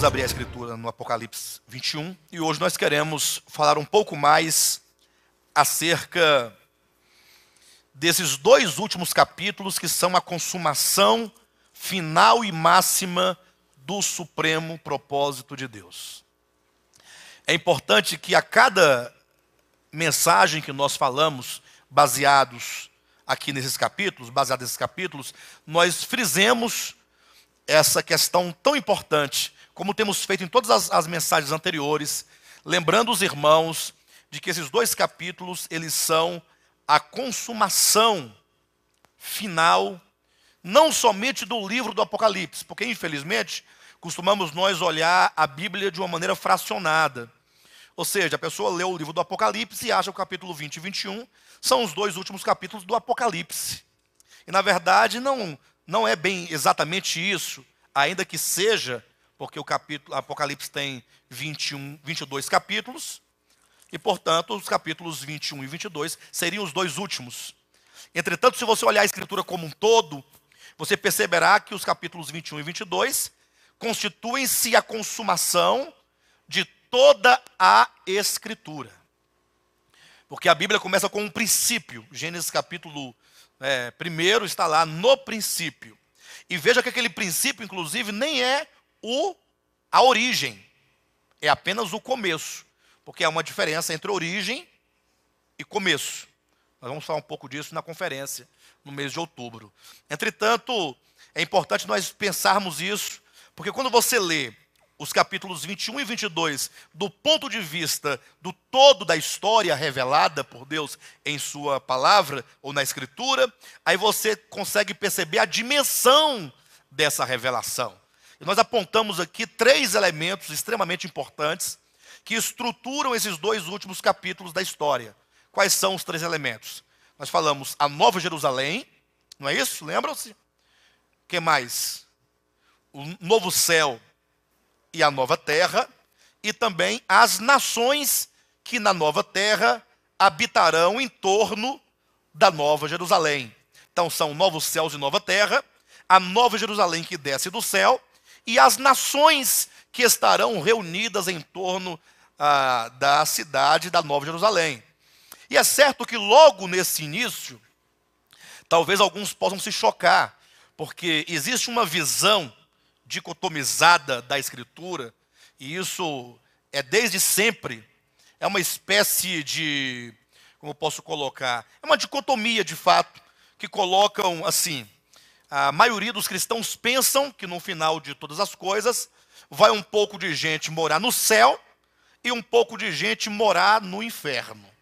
Vamos abrir a escritura no Apocalipse 21 e hoje nós queremos falar um pouco mais acerca desses dois últimos capítulos que são a consumação final e máxima do supremo propósito de Deus. É importante que a cada mensagem que nós falamos, baseados aqui nesses capítulos, baseados nesses capítulos, nós frisemos essa questão tão importante, como temos feito em todas as, as mensagens anteriores, lembrando os irmãos de que esses dois capítulos, eles são a consumação final, não somente do livro do Apocalipse, porque infelizmente costumamos nós olhar a Bíblia de uma maneira fracionada. Ou seja, a pessoa lê o livro do Apocalipse e acha o capítulo 20 e 21 são os dois últimos capítulos do Apocalipse. E na verdade não não é bem exatamente isso, ainda que seja, porque o capítulo Apocalipse tem 21, 22 capítulos, e portanto, os capítulos 21 e 22 seriam os dois últimos. Entretanto, se você olhar a escritura como um todo, você perceberá que os capítulos 21 e 22 constituem-se a consumação de toda a escritura. Porque a Bíblia começa com um princípio. Gênesis capítulo é, primeiro está lá no princípio. E veja que aquele princípio, inclusive, nem é o a origem, é apenas o começo, porque há uma diferença entre origem e começo. Nós vamos falar um pouco disso na conferência no mês de outubro. Entretanto, é importante nós pensarmos isso, porque quando você lê os capítulos 21 e 22, do ponto de vista do todo da história revelada por Deus em Sua palavra ou na Escritura, aí você consegue perceber a dimensão dessa revelação. E nós apontamos aqui três elementos extremamente importantes que estruturam esses dois últimos capítulos da história. Quais são os três elementos? Nós falamos a Nova Jerusalém, não é isso? Lembram-se? O que mais? O novo céu e a nova terra, e também as nações que na nova terra habitarão em torno da nova Jerusalém. Então são novos céus e nova terra, a nova Jerusalém que desce do céu e as nações que estarão reunidas em torno ah, da cidade da nova Jerusalém. E é certo que logo nesse início, talvez alguns possam se chocar, porque existe uma visão dicotomizada da Escritura, e isso é desde sempre, é uma espécie de, como eu posso colocar, é uma dicotomia de fato, que colocam assim: a maioria dos cristãos pensam que no final de todas as coisas vai um pouco de gente morar no céu e um pouco de gente morar no inferno.